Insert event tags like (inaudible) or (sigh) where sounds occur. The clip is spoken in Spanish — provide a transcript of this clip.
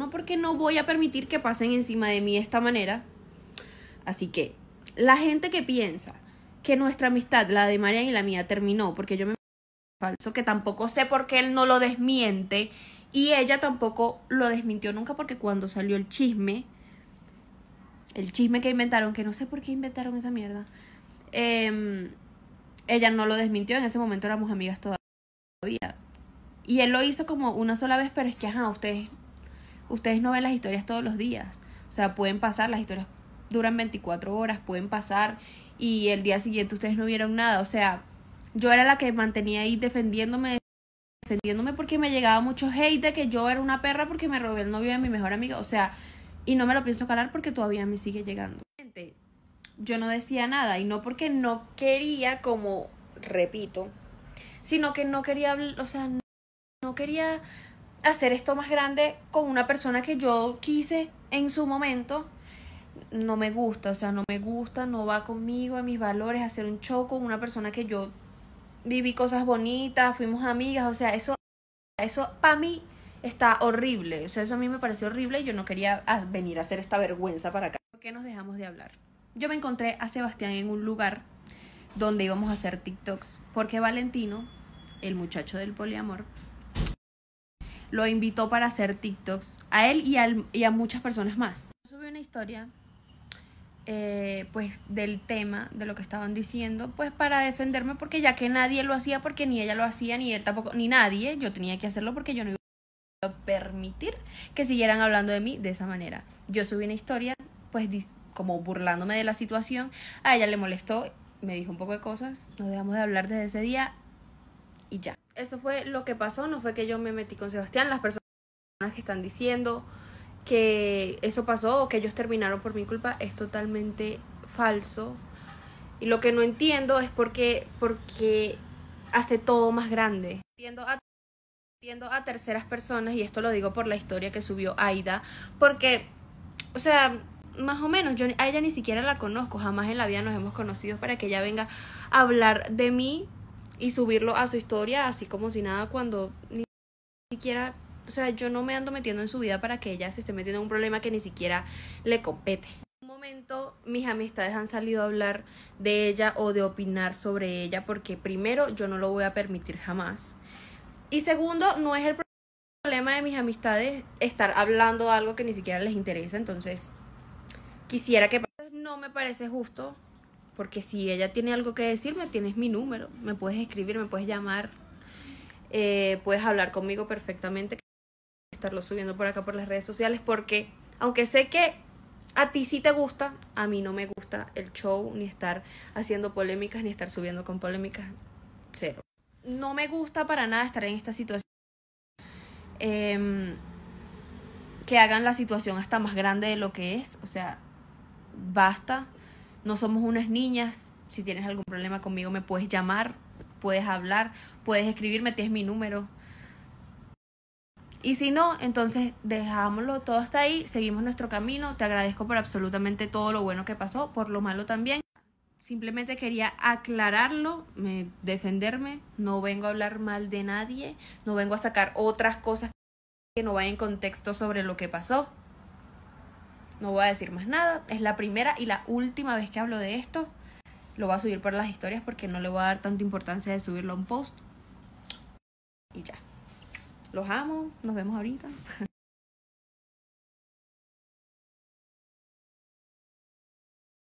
no porque no voy a permitir que pasen encima de mí de esta manera. Así que la gente que piensa que nuestra amistad, la de Marian y la mía, terminó porque yo me falso, que tampoco sé por qué él no lo desmiente y ella tampoco lo desmintió nunca porque cuando salió el chisme, el chisme que inventaron, que no sé por qué inventaron esa mierda, em, ella no lo desmintió, en ese momento éramos amigas todavía. Y él lo hizo como una sola vez, pero es que, ajá, ustedes ustedes no ven las historias todos los días. O sea, pueden pasar, las historias duran 24 horas, pueden pasar y el día siguiente ustedes no vieron nada. O sea, yo era la que mantenía ahí defendiéndome, defendiéndome porque me llegaba mucho hate de que yo era una perra porque me robé el novio de mi mejor amiga. O sea, y no me lo pienso calar porque todavía me sigue llegando. Yo no decía nada y no porque no quería, como repito, sino que no quería, o sea, no quería hacer esto más grande con una persona que yo quise en su momento, no me gusta, o sea, no me gusta, no va conmigo, a mis valores, hacer un show con una persona que yo viví cosas bonitas, fuimos amigas, o sea, eso, eso para mí está horrible, o sea, eso a mí me pareció horrible y yo no quería venir a hacer esta vergüenza para acá. ¿Por qué nos dejamos de hablar? Yo me encontré a Sebastián en un lugar donde íbamos a hacer TikToks, porque Valentino, el muchacho del poliamor, lo invitó para hacer TikToks, a él y, a muchas personas más. Subí una historia eh, pues del tema, de lo que estaban diciendo, pues para defenderme porque ya que nadie lo hacía, porque ni ella lo hacía, ni él tampoco, ni nadie, yo tenía que hacerlo porque yo no iba a permitir que siguieran hablando de mí de esa manera. Yo subí una historia pues como burlándome de la situación, a ella le molestó, me dijo un poco de cosas, nos dejamos de hablar desde ese día y ya eso fue lo que pasó, no fue que yo me metí con Sebastián, las personas que están diciendo que eso pasó o que ellos terminaron por mi culpa es totalmente falso. Y lo que no entiendo es por qué, porque hace todo más grande. Entiendo a, entiendo a terceras personas, y esto lo digo por la historia que subió Aida, porque, o sea, más o menos, yo a ella ni siquiera la conozco, jamás en la vida nos hemos conocido para que ella venga a hablar de mí y subirlo a su historia así como si nada cuando ni siquiera, o sea, yo no me ando metiendo en su vida para que ella se esté metiendo en un problema que ni siquiera le compete. En un momento mis amistades han salido a hablar de ella o de opinar sobre ella porque primero yo no lo voy a permitir jamás. Y segundo, no es el problema de mis amistades estar hablando de algo que ni siquiera les interesa, entonces quisiera que no me parece justo porque si ella tiene algo que decirme, tienes mi número, me puedes escribir, me puedes llamar, eh, puedes hablar conmigo perfectamente, estarlo subiendo por acá por las redes sociales, porque aunque sé que a ti sí te gusta, a mí no me gusta el show, ni estar haciendo polémicas, ni estar subiendo con polémicas, cero. No me gusta para nada estar en esta situación. Em, que hagan la situación hasta más grande de lo que es, o sea, basta. No somos unas niñas. Si tienes algún problema conmigo me puedes llamar, puedes hablar, puedes escribirme, tienes mi número. Y si no, entonces dejámoslo todo hasta ahí, seguimos nuestro camino. Te agradezco por absolutamente todo lo bueno que pasó, por lo malo también. Simplemente quería aclararlo, defenderme. No vengo a hablar mal de nadie, no vengo a sacar otras cosas que no vayan en contexto sobre lo que pasó. No voy a decir más nada. Es la primera y la última vez que hablo de esto. Lo voy a subir por las historias porque no le voy a dar tanta importancia de subirlo a un post. Y ya. Los amo. Nos vemos ahorita. (laughs)